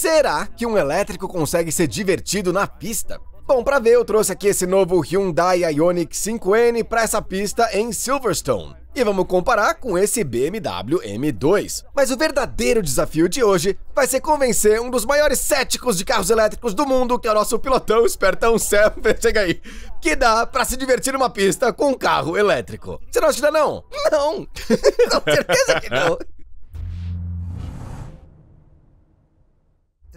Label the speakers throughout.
Speaker 1: Será que um elétrico consegue ser divertido na pista? Bom, para ver, eu trouxe aqui esse novo Hyundai Ioniq 5N para essa pista em Silverstone. E vamos comparar com esse BMW M2. Mas o verdadeiro desafio de hoje vai ser convencer um dos maiores céticos de carros elétricos do mundo, que é o nosso pilotão espertão Sam, chega aí, que dá para se divertir numa pista com um carro elétrico. Você não acha não? Não! com certeza que não!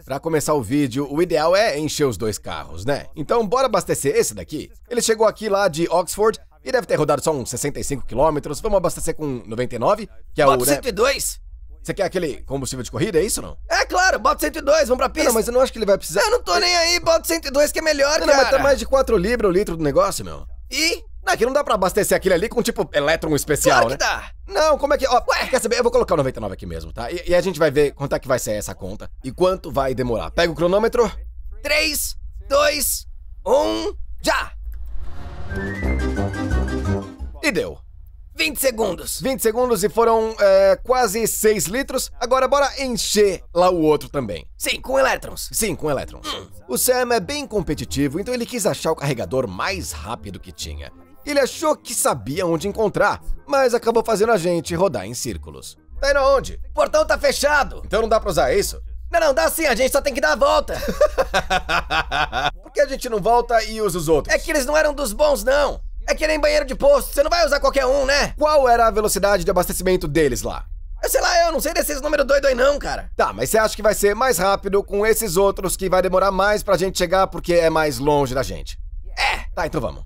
Speaker 1: Para começar o vídeo, o ideal é encher os dois carros, né? Então bora abastecer esse daqui. Ele chegou aqui lá de Oxford e deve ter rodado só uns 65 quilômetros. Vamos abastecer com 99, que é Bob o... 102? Né? Você quer aquele combustível de corrida, é isso ou não? É claro, bota 102, vamos pra pista. Não, mas eu não acho que ele vai precisar... Eu não tô nem aí, bota 102 que é melhor, não, cara. Não, mas tá mais de 4 libras o litro do negócio, meu. E? É que não dá pra abastecer aquele ali com tipo elétron especial, claro né? dá. Não, como é que. Ó, Ué. quer saber? Eu vou colocar o 99 aqui mesmo, tá? E, e, a gente vai ver quanto é que vai ser essa conta e quanto vai demorar. Pega o cronômetro. 3, 2, 1, já! E deu. 20 segundos. 20 segundos e foram é, quase 6 litros. Agora bora encher lá o outro também. Sim, com elétrons. Sim, com elétrons. Hum. O Sam é bem competitivo, então ele quis achar o carregador mais rápido que tinha. Ele achou que sabia onde encontrar, mas acabou fazendo a gente rodar em círculos. Tá indo aonde? O portão tá fechado! Então não dá pra usar isso? Não, não, dá sim, a gente só tem que dar a volta. Por que a gente não volta e usa os outros? É que eles não eram dos bons, não. É que nem banheiro de posto, você não vai usar qualquer um, né? Qual era a velocidade de abastecimento deles lá? Eu sei lá, eu não sei desses números doido aí não, cara. Tá, mas você acha que vai ser mais rápido com esses outros que vai demorar mais pra gente chegar porque é mais longe da gente? É! Tá, então vamos.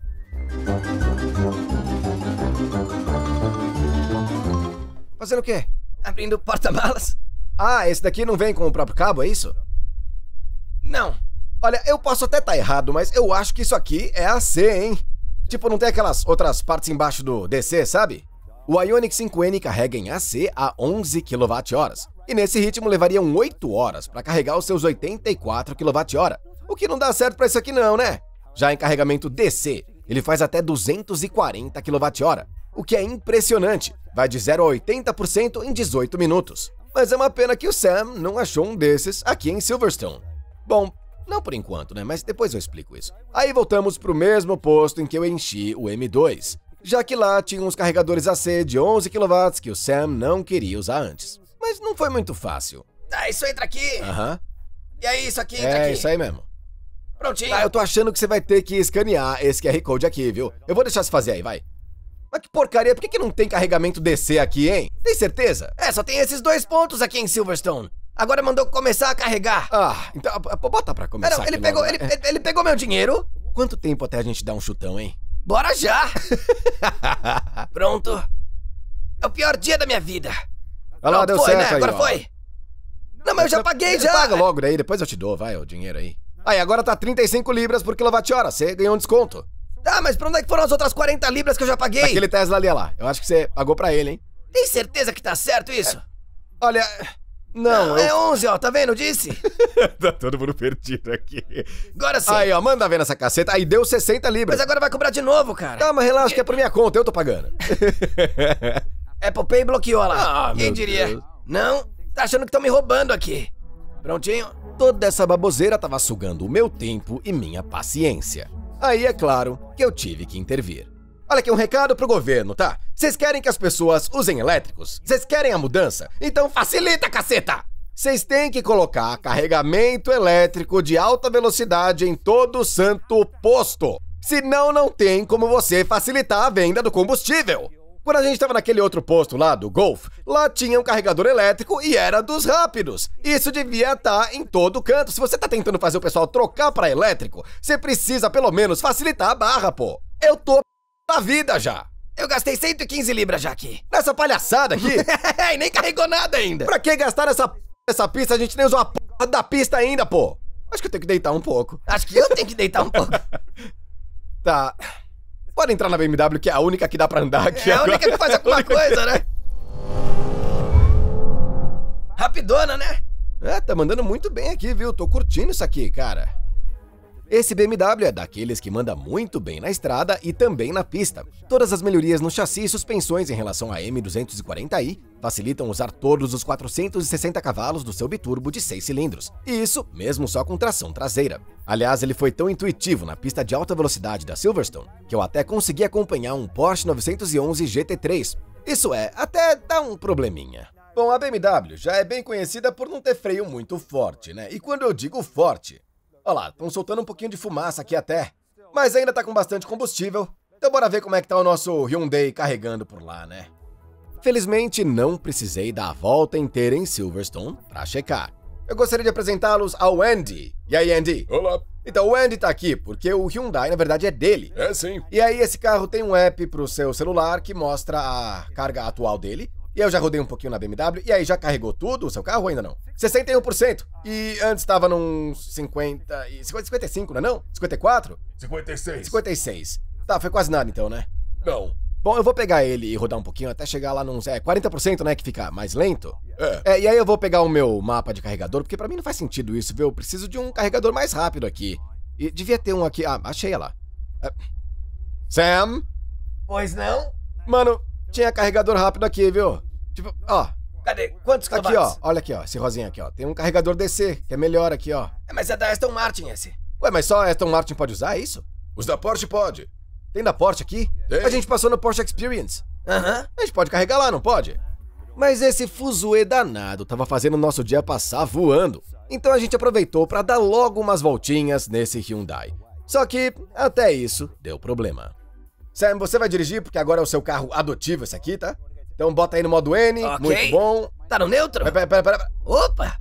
Speaker 1: Fazendo o quê? Abrindo porta-malas. Ah, esse daqui não vem com o próprio cabo, é isso? Não. Olha, eu posso até estar tá errado, mas eu acho que isso aqui é a C, hein? Tipo, não tem aquelas outras partes embaixo do DC, sabe? O Ionic 5N carrega em AC a 11 kWh, e nesse ritmo levariam 8 horas para carregar os seus 84 kWh, o que não dá certo para isso aqui não, né? Já em carregamento DC, ele faz até 240 kWh, o que é impressionante. Vai de 0 a 80% em 18 minutos. Mas é uma pena que o Sam não achou um desses aqui em Silverstone. Bom, não por enquanto, né? Mas depois eu explico isso. Aí voltamos para o mesmo posto em que eu enchi o M2, já que lá tinha uns carregadores AC de 11 kW que o Sam não queria usar antes. Mas não foi muito fácil. Ah, isso entra aqui. Aham. E aí, isso aqui entra é, aqui. É, isso aí mesmo. Prontinho. Tá, eu tô achando que você vai ter que escanear esse QR Code aqui, viu? Eu vou deixar você fazer aí, vai. Mas que porcaria, por que, que não tem carregamento DC aqui, hein? Tem certeza? É, só tem esses dois pontos aqui em Silverstone. Agora mandou começar a carregar. Ah, então ah, bota pra começar. Não, ele pegou, né? ele, ele pegou meu dinheiro. Quanto tempo até a gente dar um chutão, hein? Bora já! Pronto. É o pior dia da minha vida. Olha lá, Pronto, deu foi, né? certo né? Aí, Agora ó. foi. Não, mas eu já paguei já. Paga logo daí, depois eu te dou, vai, o dinheiro aí. Aí agora tá 35 libras por quilowatt-hora. Você ganhou um desconto. Tá, mas pra onde é que foram as outras 40 libras que eu já paguei? Aquele Tesla ali, ó lá. Eu acho que você pagou pra ele, hein? Tem certeza que tá certo isso? É... Olha. Não, não eu... é 11, ó, tá vendo? Disse. tá todo mundo perdido aqui. Agora sim. Aí, ó, manda ver nessa caceta. Aí deu 60 libras. Mas agora vai cobrar de novo, cara. Calma, relaxa, que é por minha conta, eu tô pagando. Apple é, Pay bloqueou lá. Ah, Quem diria? Deus. Não? Tá achando que estão me roubando aqui. Prontinho? Toda essa baboseira estava sugando o meu tempo e minha paciência. Aí é claro que eu tive que intervir. Olha aqui um recado pro governo, tá? Vocês querem que as pessoas usem elétricos? Vocês querem a mudança? Então facilita, caceta! Vocês têm que colocar carregamento elétrico de alta velocidade em todo o santo posto. Senão não tem como você facilitar a venda do combustível. Quando a gente estava naquele outro posto lá do Golf, lá tinha um carregador elétrico e era dos rápidos. Isso devia estar tá em todo canto. Se você está tentando fazer o pessoal trocar para elétrico, você precisa pelo menos facilitar a barra, pô. Eu tô na vida já. Eu gastei 115 libras já aqui. Nessa palhaçada aqui? É, e nem carregou nada ainda. Pra que gastar nessa essa pista? A gente nem usou a p da pista ainda, pô. Acho que eu tenho que deitar um pouco. Acho que eu tenho que deitar um pouco. tá. Bora entrar na BMW, que é a única que dá pra andar é aqui. É agora. a única que faz alguma coisa, né? Rapidona, né? É, tá mandando muito bem aqui, viu? Tô curtindo isso aqui, cara. Esse BMW é daqueles que manda muito bem na estrada e também na pista. Todas as melhorias no chassi e suspensões em relação à M240i facilitam usar todos os 460 cavalos do seu biturbo de 6 cilindros, e isso mesmo só com tração traseira. Aliás, ele foi tão intuitivo na pista de alta velocidade da Silverstone que eu até consegui acompanhar um Porsche 911 GT3. Isso é, até dá um probleminha. Bom, a BMW já é bem conhecida por não ter freio muito forte, né? E quando eu digo forte, Olha lá, estão soltando um pouquinho de fumaça aqui até. Mas ainda tá com bastante combustível. Então bora ver como é que tá o nosso Hyundai carregando por lá, né? Felizmente, não precisei dar a volta inteira em Silverstone para checar. Eu gostaria de apresentá-los ao Andy. E aí, Andy? Olá. Então, o Andy tá aqui porque o Hyundai, na verdade, é dele. É sim. E aí, esse carro tem um app pro seu celular que mostra a carga atual dele e eu já rodei um pouquinho na BMW. E aí, já carregou tudo o seu carro ou ainda não? 61%. E antes estava num 50 e 55, não é não? 54? 56. 56. Tá, foi quase nada então, né? Não. Bom, eu vou pegar ele e rodar um pouquinho até chegar lá num é, 40%, né? Que fica mais lento. É. é. E aí eu vou pegar o meu mapa de carregador, porque para mim não faz sentido isso, viu? Eu preciso de um carregador mais rápido aqui. E devia ter um aqui. Ah, achei lá. É. Sam? Pois não? Mano, tinha carregador rápido aqui, viu? Tipo, ó. Cadê? Quantos Aqui, ó. Olha aqui, ó. Esse rosinha aqui, ó. Tem um carregador DC, que é melhor aqui, ó. É, mas é da Aston Martin esse. Ué, mas só a Aston Martin pode usar, é isso? Os da Porsche pode. Tem da Porsche aqui? Tem. A gente passou no Porsche Experience. Aham. Uhum. A gente pode carregar lá, não pode? Mas esse fuzuê danado tava fazendo o nosso dia passar voando. Então a gente aproveitou para dar logo umas voltinhas nesse Hyundai. Só que, até isso, deu problema. Sam, você vai dirigir porque agora é o seu carro adotivo esse aqui, tá? Então bota aí no modo N, okay. muito bom. Tá no neutro? Pera, pera, pera, pera. Opa!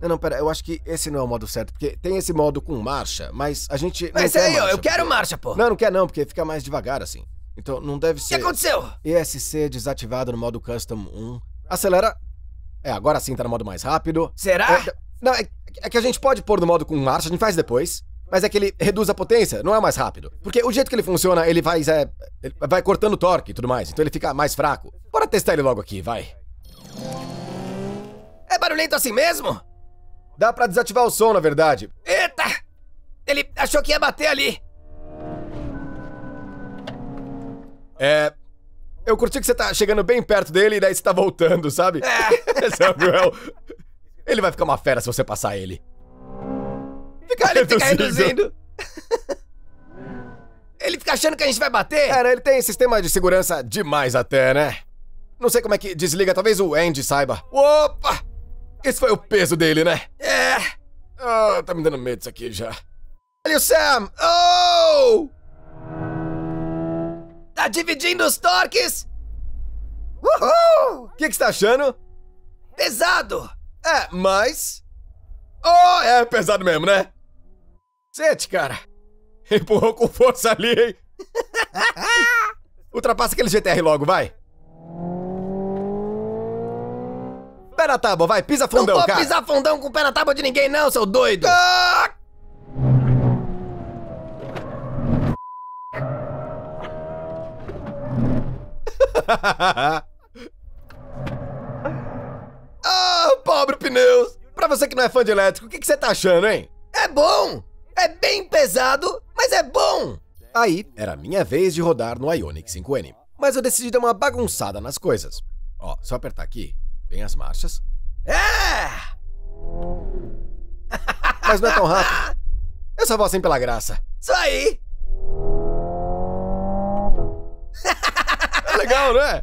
Speaker 1: Não, não, pera, eu acho que esse não é o modo certo, porque tem esse modo com marcha, mas a gente. Mas não aí, marcha, eu porque... quero marcha, pô! Não, não quer não, porque fica mais devagar assim. Então não deve ser. O que aconteceu? ESC desativado no modo Custom 1. Acelera. É, agora sim tá no modo mais rápido. Será? É, não, é, é que a gente pode pôr no modo com marcha, a gente faz depois. Mas é que ele reduz a potência, não é mais rápido. Porque o jeito que ele funciona, ele é, ele vai cortando torque e tudo mais, então ele fica mais fraco. Bora testar ele logo aqui, vai. É barulhento assim mesmo? Dá pra desativar o som, na verdade. Eita! Ele achou que ia bater ali. É. Eu curti que você tá chegando bem perto dele e daí você tá voltando, sabe? É. Samuel. É ele vai ficar uma fera se você passar ele fica, ele fica reduzindo. ele fica achando que a gente vai bater? Cara, ele tem sistema de segurança demais até, né? Não sei como é que desliga, talvez o Andy saiba. Opa! Esse foi o peso dele, né? É! Oh, tá me dando medo isso aqui já. Olha o Sam! Oh! Tá dividindo os torques! Uhul! O que, que você tá achando? Pesado! É, mas. Oh, é pesado mesmo, né? Sete, cara. Empurrou com força ali, hein? Ultrapassa aquele GTR logo, vai. Pé na tábua, vai, pisa fundão, cara. Não vou cara. pisar fundão com o pé na tábua de ninguém não, seu doido. Ah! ah, pobre pneus. Pra você que não é fã de elétrico, o que, que você tá achando, hein? É bom! É bem pesado, mas é bom! Aí, era minha vez de rodar no Ionic 5N. Mas eu decidi dar uma bagunçada nas coisas. Ó, só apertar aqui, vem as marchas. É! Mas não é tão rápido. Eu só vou assim pela graça. Isso aí! É legal, não é?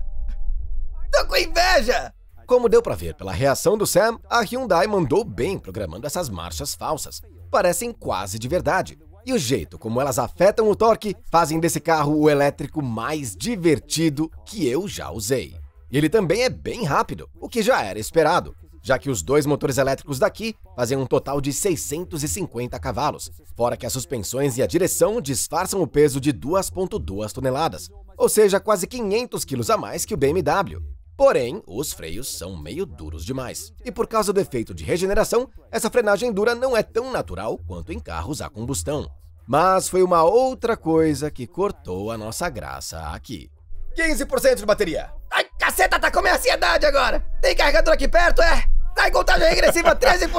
Speaker 1: Tô com inveja! Como deu para ver pela reação do Sam, a Hyundai mandou bem programando essas marchas falsas. Parecem quase de verdade. E o jeito como elas afetam o torque fazem desse carro o elétrico mais divertido que eu já usei. ele também é bem rápido, o que já era esperado, já que os dois motores elétricos daqui fazem um total de 650 cavalos, fora que as suspensões e a direção disfarçam o peso de 2.2 toneladas, ou seja, quase 500 quilos a mais que o BMW. Porém, os freios são meio duros demais. E por causa do efeito de regeneração, essa frenagem dura não é tão natural quanto em carros a combustão. Mas foi uma outra coisa que cortou a nossa graça aqui. 15% de bateria. Ai, caceta, tá com minha ansiedade agora. Tem carregador aqui perto, é? Tá em contagem regressiva 13%.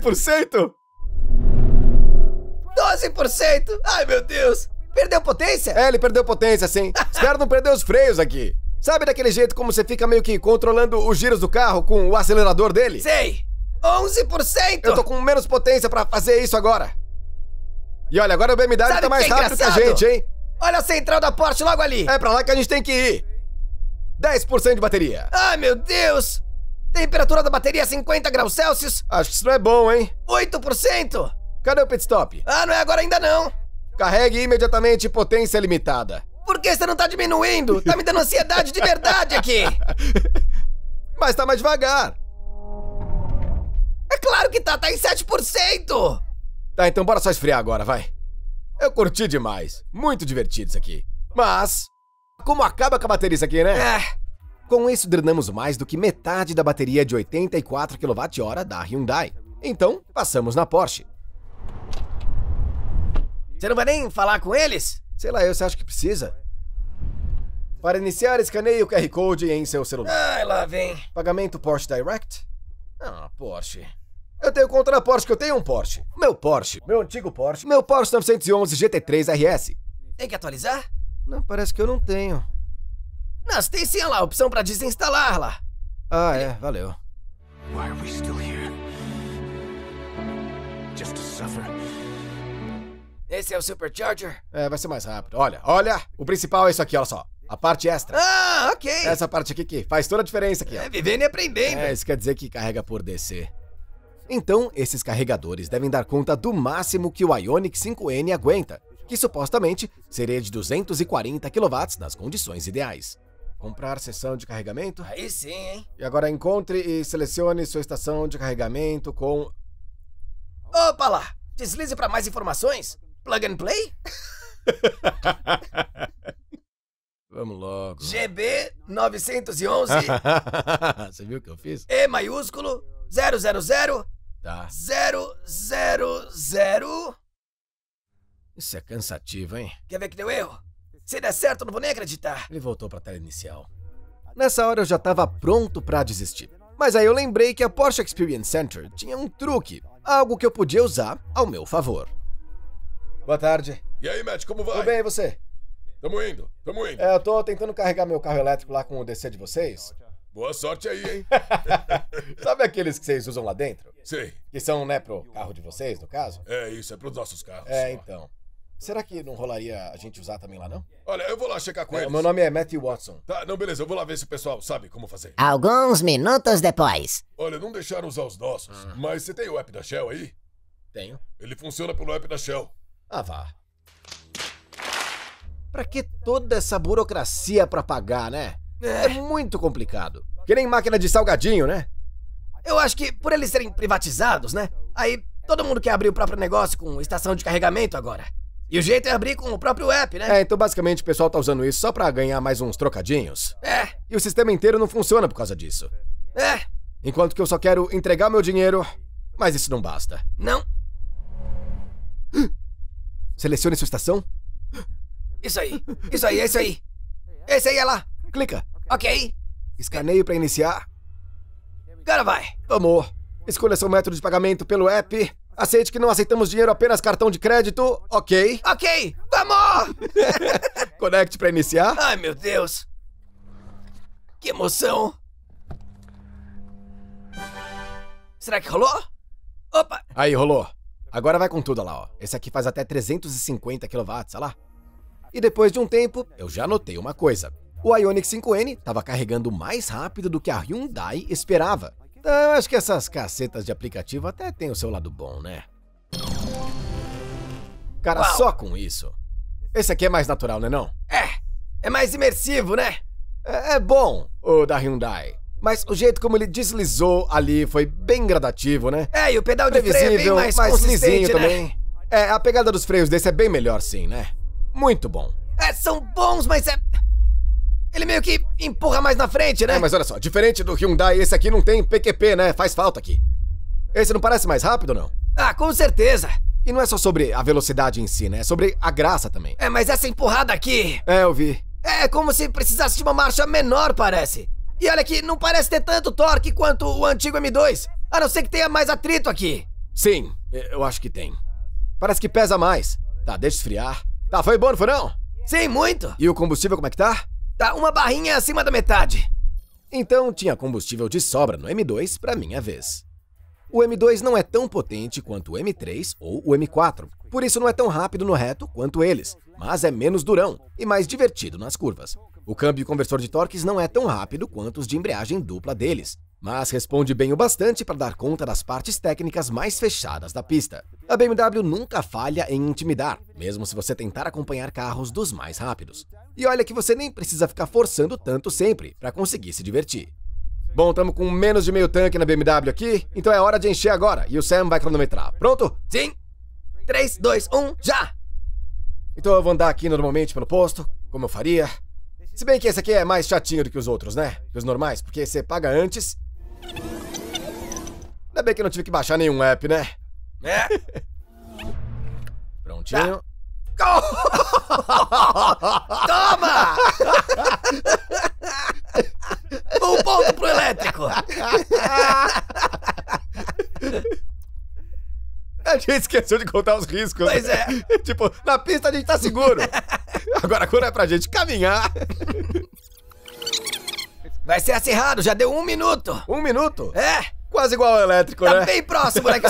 Speaker 1: 13%? 12%. Ai, meu Deus. Perdeu potência? É, ele perdeu potência, sim. Espero não perder os freios aqui. Sabe daquele jeito como você fica meio que controlando os giros do carro com o acelerador dele? Sei! 11%! Eu tô com menos potência para fazer isso agora. E olha, agora o BMW tá Sabe tá mais que é rápido engraçado? que a gente, hein? Olha a central da Porsche logo ali! É pra lá que a gente tem que ir! 10% de bateria. Ai, meu Deus! Temperatura da bateria 50 é graus Celsius. Acho que isso não é bom, hein? 8%! Cadê o pit stop? Ah, não é agora ainda não. Carregue imediatamente potência limitada. Por que você não tá diminuindo? Tá me dando ansiedade de verdade aqui! Mas tá mais devagar! É claro que tá, tá em 7%! Tá, então bora só esfriar agora, vai. Eu curti demais. Muito divertido isso aqui. Mas, como acaba com a bateria isso aqui, né? É. Com isso, drenamos mais do que metade da bateria de 84 kWh da Hyundai. Então, passamos na Porsche. Você não vai nem falar com eles? Sei lá, eu, você acha que precisa? Para iniciar, escaneie o QR Code em seu celular. Ah lá vem. Pagamento Porsche Direct? Ah, Porsche. Eu tenho contra Porsche, que eu tenho um Porsche. Meu Porsche. Meu antigo Porsche. Meu Porsche 911 GT3 RS. Tem que atualizar? Não, parece que eu não tenho. Nossa, tem sim, lá, a opção para desinstalar lá. Ah, é, valeu. Why are we still here? Just to suffer. Esse é o Supercharger? É, vai ser mais rápido. Olha, olha! O principal é isso aqui, olha só. A parte extra. Ah, ok! Essa parte aqui que faz toda a diferença aqui, ó. É, vivendo e aprendendo. É, isso quer dizer que carrega por DC. Então, esses carregadores devem dar conta do máximo que o Ionic 5N aguenta, que supostamente seria de 240 kW nas condições ideais. Comprar sessão de carregamento? Aí sim, hein? E agora encontre e selecione sua estação de carregamento com. Opa lá! Deslize para mais informações. Plug and play? Vamos logo. GB 911. Você viu o que eu fiz? E maiúsculo 000 Tá. 000. Isso é cansativo, hein? Quer ver que deu erro? Se der certo, não vou nem acreditar. Ele voltou pra tela inicial. Nessa hora eu já tava pronto pra desistir. Mas aí eu lembrei que a Porsche Experience Center tinha um truque, algo que eu podia usar ao meu favor. Boa tarde. E aí, Matt, como vai? Tudo bem, e você? Tamo indo, tamo indo. É, eu tô tentando carregar meu carro elétrico lá com o DC de vocês. Boa sorte aí, hein? Sabe aqueles que vocês usam lá dentro? Sim. Que são, né, pro carro de vocês, no caso? É, isso, é pros nossos carros. É, então. Será que não rolaria a gente usar também lá, não? Olha, eu vou lá checar com é, eles. Meu nome é Matthew Watson. Tá, não, beleza, eu vou lá ver se o pessoal sabe como fazer. Alguns minutos depois. Olha, não deixaram usar os nossos, hum. mas você tem o app da Shell aí? Tenho. Ele funciona pelo app da Shell. Ah, vá. Pra que toda essa burocracia pra pagar, né? É. é muito complicado. Que nem máquina de salgadinho, né? Eu acho que por eles serem privatizados, né? Aí todo mundo quer abrir o próprio negócio com estação de carregamento agora. E o jeito é abrir com o próprio app, né? É, então basicamente o pessoal tá usando isso só pra ganhar mais uns trocadinhos. É. E o sistema inteiro não funciona por causa disso. É. Enquanto que eu só quero entregar meu dinheiro, mas isso não basta. Não. Selecione sua estação. Isso aí. Isso aí, é isso aí. Esse aí é lá. Clica. Ok. Escaneio para iniciar. Agora vai. Vamos. Escolha seu método de pagamento pelo app. Aceite que não aceitamos dinheiro, apenas cartão de crédito. Ok. Ok. Vamos! Conecte para iniciar. Ai, meu Deus. Que emoção. Será que rolou? Opa! Aí, rolou. Agora vai com tudo, olha lá, ó. Esse aqui faz até 350 kW, olha lá. E depois de um tempo, eu já notei uma coisa. O Ioniq 5N estava carregando mais rápido do que a Hyundai esperava. Então, eu acho que essas cacetas de aplicativo até tem o seu lado bom, né? Cara, Uau. só com isso. Esse aqui é mais natural, né não? É, é mais imersivo, né? É, é bom o da Hyundai. Mas o jeito como ele deslizou ali foi bem gradativo, né? É, e o pedal de Previsível, freio é bem mais, mais né? também. É, a pegada dos freios desse é bem melhor sim, né? Muito bom. É, são bons, mas é... Ele meio que empurra mais na frente, né? É, mas olha só, diferente do Hyundai, esse aqui não tem PQP, né? Faz falta aqui. Esse não parece mais rápido, não? Ah, com certeza. E não é só sobre a velocidade em si, né? É sobre a graça também. É, mas essa empurrada aqui... É, eu vi. É como se precisasse de uma marcha menor, parece. E olha que não parece ter tanto torque quanto o antigo M2, a não ser que tenha mais atrito aqui. Sim, eu acho que tem. Parece que pesa mais. Tá, deixa esfriar. Tá, foi bom, não foi não? Sim, muito. E o combustível como é que tá? Tá uma barrinha acima da metade. Então tinha combustível de sobra no M2 para minha vez o M2 não é tão potente quanto o M3 ou o M4, por isso não é tão rápido no reto quanto eles, mas é menos durão e mais divertido nas curvas. O câmbio conversor de torques não é tão rápido quanto os de embreagem dupla deles, mas responde bem o bastante para dar conta das partes técnicas mais fechadas da pista. A BMW nunca falha em intimidar, mesmo se você tentar acompanhar carros dos mais rápidos. E olha que você nem precisa ficar forçando tanto sempre para conseguir se divertir. Bom, estamos com menos de meio tanque na BMW aqui, então é hora de encher agora e o Sam vai cronometrar. Pronto? Sim? 3, 2, 1, já! Então eu vou andar aqui normalmente pelo posto, como eu faria. Se bem que esse aqui é mais chatinho do que os outros, né? Que os normais, porque você paga antes. Ainda bem que eu não tive que baixar nenhum app, né? É.
Speaker 2: Prontinho.
Speaker 1: Tá. Toma! Um tipo, ponto pro elétrico. A gente esqueceu de contar os riscos. Pois é. tipo, na pista a gente tá seguro. Agora quando é pra gente caminhar. Vai ser acirrado, já deu um minuto. Um minuto? É. Quase igual ao elétrico, tá né? Tá bem próximo, né?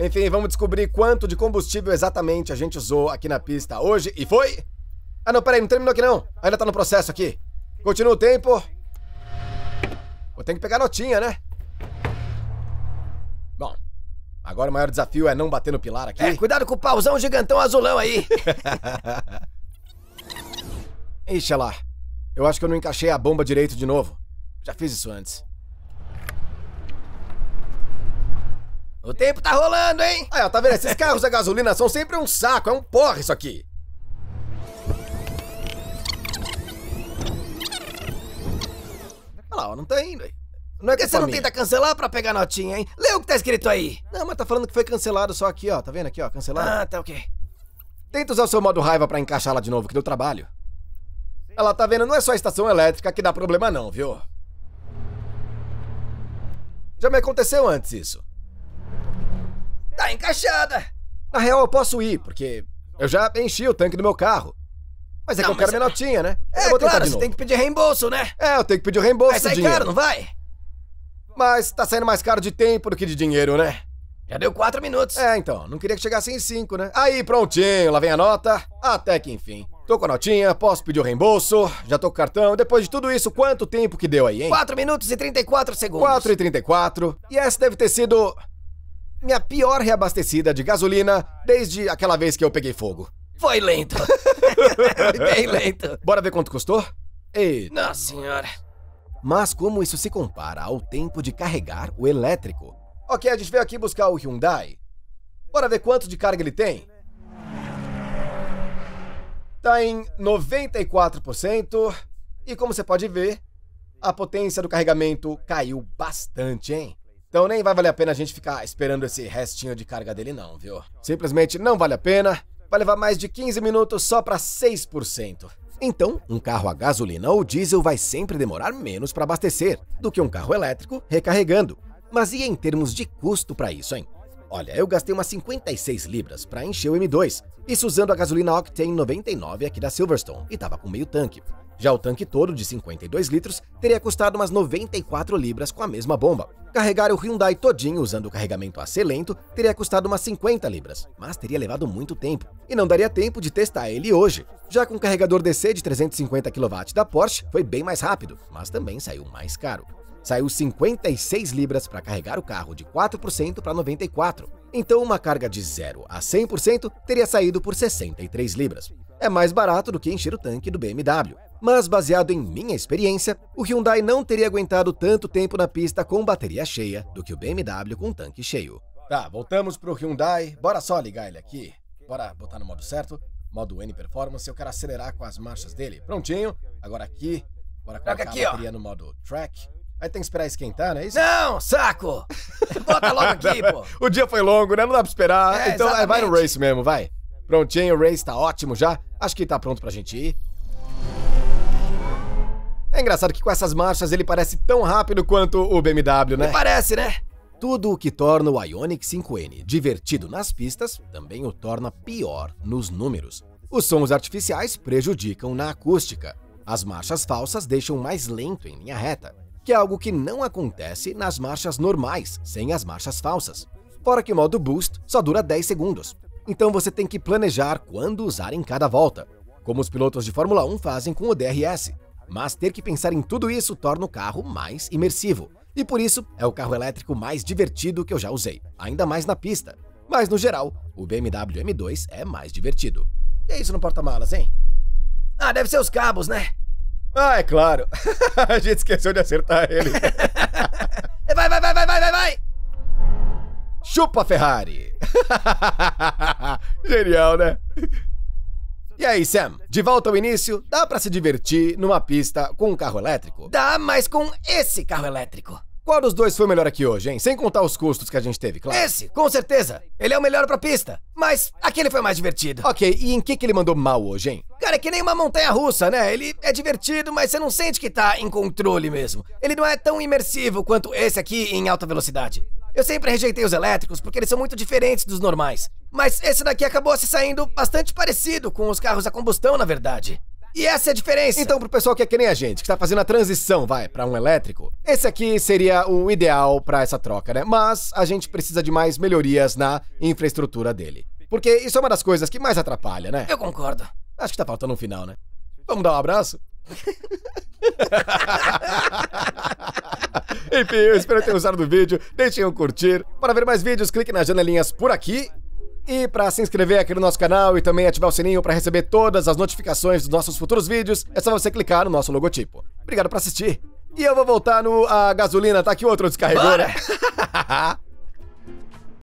Speaker 1: Enfim, vamos descobrir quanto de combustível exatamente a gente usou aqui na pista hoje. E foi ah, não, peraí, não terminou aqui não. Ainda tá no processo aqui. Continua o tempo. Vou ter que pegar notinha, né? Bom, agora o maior desafio é não bater no pilar aqui. É, cuidado com o pauzão gigantão azulão aí. Ixi, lá. Eu acho que eu não encaixei a bomba direito de novo. Já fiz isso antes. O tempo tá rolando, hein? Ah, tá vendo? Esses carros a gasolina são sempre um saco, é um porra isso aqui. Olha lá, ó, não tem. Não é Por que você não minha? tenta cancelar pra pegar notinha, hein? Lê o que tá escrito aí. Não, mas tá falando que foi cancelado só aqui, ó. Tá vendo aqui, ó? Cancelado. Ah, tá ok. Tenta usar o seu modo raiva para encaixá-la de novo, que deu trabalho. Ela tá vendo, não é só a estação elétrica que dá problema não, viu? Já me aconteceu antes isso. Tá encaixada! Na real, eu posso ir, porque eu já enchi o tanque do meu carro.
Speaker 2: Mas é não, que eu quero minha é notinha,
Speaker 1: né? É, claro, você tem que pedir reembolso, né? É, eu tenho que pedir o reembolso Vai sair dinheiro. caro, não vai? Mas tá saindo mais caro de tempo do que de dinheiro, né? Já deu quatro minutos. É, então. Não queria que chegasse em cinco, né? Aí, prontinho. Lá vem a nota. Até que enfim. Tô com a notinha, posso pedir o reembolso, já tô com o cartão. Depois de tudo isso, quanto tempo que deu aí, hein? 4 minutos e 34 segundos. 4 e 34. E essa deve ter sido minha pior reabastecida de gasolina desde aquela vez que eu peguei fogo. Foi lento. Bem lento. Bora ver quanto custou? Ei, nossa senhora. Mas como isso se compara ao tempo de carregar o elétrico? Ok, a gente veio aqui buscar o Hyundai. Bora ver quanto de carga ele tem? Tá em 94%. E como você pode ver, a potência do carregamento caiu bastante, hein? Então nem vai valer a pena a gente ficar esperando esse restinho de carga dele não, viu? Simplesmente não vale a pena vai levar mais de 15 minutos só para 6%. Então, um carro a gasolina ou diesel vai sempre demorar menos para abastecer do que um carro elétrico recarregando. Mas e em termos de custo para isso, hein? Olha, eu gastei umas 56 libras para encher o M2, isso usando a gasolina Octane 99 aqui da Silverstone, e tava com meio tanque. Já o tanque todo, de 52 litros, teria custado umas 94 libras com a mesma bomba. Carregar o Hyundai todinho usando o carregamento AC lento teria custado umas 50 libras, mas teria levado muito tempo, e não daria tempo de testar ele hoje. Já com o carregador DC de 350 kW da Porsche, foi bem mais rápido, mas também saiu mais caro saiu 56 libras para carregar o carro de 4% para 94%. Então, uma carga de 0 a 100% teria saído por 63 libras. É mais barato do que encher o tanque do BMW. Mas, baseado em minha experiência, o Hyundai não teria aguentado tanto tempo na pista com bateria cheia do que o BMW com tanque cheio. Tá, voltamos pro Hyundai. Bora só ligar ele aqui. Bora botar no modo certo. Modo N Performance, eu quero acelerar com as marchas dele. Prontinho. Agora aqui, bora colocar aqui, a bateria ó. no modo Track. Aí tem que esperar esquentar, não é isso? Não, saco! Bota logo aqui, pô. o dia foi longo, né? Não dá pra esperar. É, então vai no race mesmo, vai. Prontinho, o race tá ótimo já. Acho que tá pronto pra gente ir. É engraçado que com essas marchas ele parece tão rápido quanto o BMW, né? E parece, né? Tudo o que torna o Ionic 5N divertido nas pistas também o torna pior nos números. Os sons artificiais prejudicam na acústica. As marchas falsas deixam mais lento em linha reta que é algo que não acontece nas marchas normais, sem as marchas falsas. Fora que o modo Boost só dura 10 segundos, então você tem que planejar quando usar em cada volta, como os pilotos de Fórmula 1 fazem com o DRS. Mas ter que pensar em tudo isso torna o carro mais imersivo, e por isso é o carro elétrico mais divertido que eu já usei, ainda mais na pista. Mas no geral, o BMW M2 é mais divertido. E é isso no porta-malas, hein? Ah, deve ser os cabos, né? Ah, é claro. a gente esqueceu de acertar ele. vai, vai, vai, vai, vai, vai, vai! Chupa Ferrari! Genial, né? E aí, Sam? De volta ao início, dá para se divertir numa pista com um carro elétrico? Dá, mas com esse carro elétrico. Qual dos dois foi melhor aqui hoje, hein? Sem contar os custos que a gente teve, claro. Esse, com certeza. Ele é o melhor pra pista. Mas aquele foi mais divertido. Ok, e em que, que ele mandou mal hoje, hein? Cara, é que nem uma montanha russa, né? Ele é divertido, mas você não sente que tá em controle mesmo. Ele não é tão imersivo quanto esse aqui em alta velocidade. Eu sempre rejeitei os elétricos porque eles são muito diferentes dos normais. Mas esse daqui acabou se saindo bastante parecido com os carros a combustão, na verdade. E essa é a diferença. Então, pro pessoal que é que nem a gente, que tá fazendo a transição, vai, para um elétrico, esse aqui seria o ideal para essa troca, né? Mas a gente precisa de mais melhorias na infraestrutura dele. Porque isso é uma das coisas que mais atrapalha, né? Eu concordo. Acho que tá faltando um final, né? Vamos dar um abraço? Enfim, eu espero que tenham gostado do vídeo. Deixem um curtir. Para ver mais vídeos, clique nas janelinhas por aqui e para se inscrever aqui no nosso canal e também ativar o sininho para receber todas as notificações dos nossos futuros vídeos, é só você clicar no nosso logotipo. Obrigado por assistir. E eu vou voltar no... A gasolina, tá aqui outro descarregou, né?